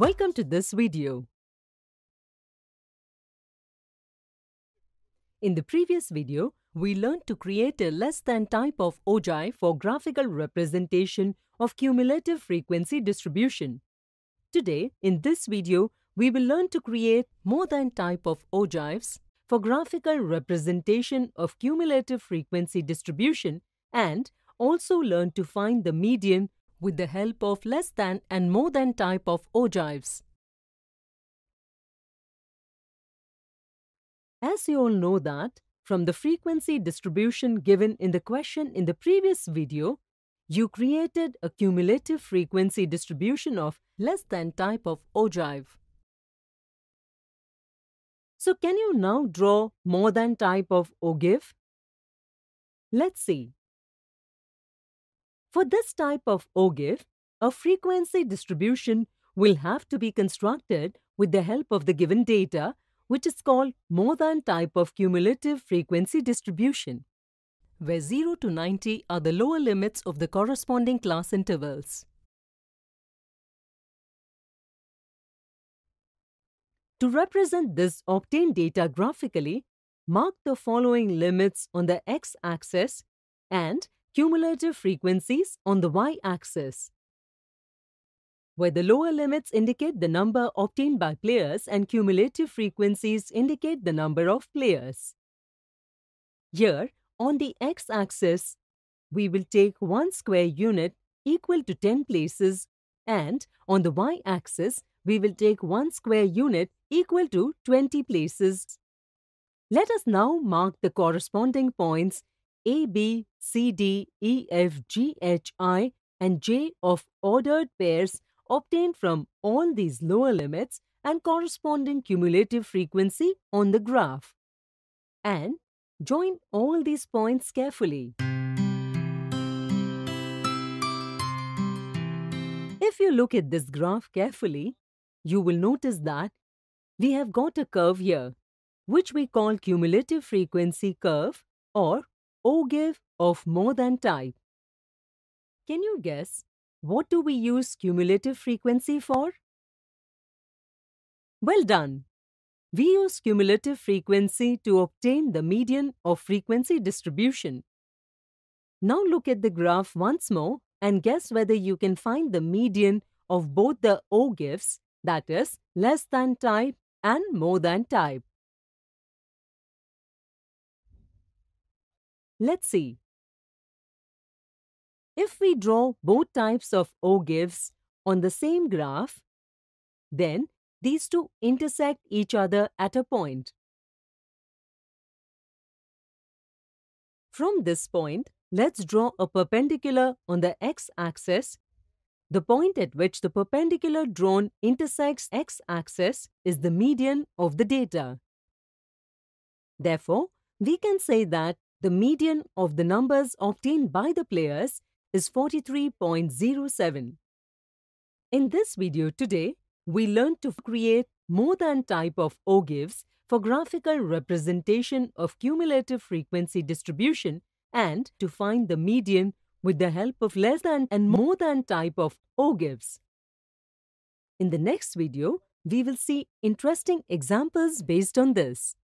Welcome to this video. In the previous video, we learned to create a less than type of OJI for graphical representation of cumulative frequency distribution. Today, in this video, we will learn to create more than type of ogives for graphical representation of cumulative frequency distribution and also learn to find the median with the help of less than and more than type of ogives. As you all know that, from the frequency distribution given in the question in the previous video, you created a cumulative frequency distribution of less than type of ogive. So can you now draw more than type of ogive? Let's see. For this type of OGIF, a frequency distribution will have to be constructed with the help of the given data, which is called more than type of cumulative frequency distribution, where 0 to 90 are the lower limits of the corresponding class intervals. To represent this obtained data graphically, mark the following limits on the x-axis and cumulative frequencies on the y-axis, where the lower limits indicate the number obtained by players and cumulative frequencies indicate the number of players. Here, on the x-axis, we will take one square unit equal to 10 places and on the y-axis, we will take one square unit equal to 20 places. Let us now mark the corresponding points a, B, C, D, E, F, G, H, I, and J of ordered pairs obtained from all these lower limits and corresponding cumulative frequency on the graph. And join all these points carefully. If you look at this graph carefully, you will notice that we have got a curve here, which we call cumulative frequency curve or give of more than type. Can you guess what do we use cumulative frequency for? Well done! We use cumulative frequency to obtain the median of frequency distribution. Now look at the graph once more and guess whether you can find the median of both the O gives, that is, less than type and more than type. Let's see. If we draw both types of O gives on the same graph, then these two intersect each other at a point. From this point, let's draw a perpendicular on the x-axis. The point at which the perpendicular drawn intersects x-axis is the median of the data. Therefore, we can say that the median of the numbers obtained by the players is 43.07. In this video today, we learned to create more than type of OGIVs for graphical representation of cumulative frequency distribution and to find the median with the help of less than and more than type of OGIVs. In the next video, we will see interesting examples based on this.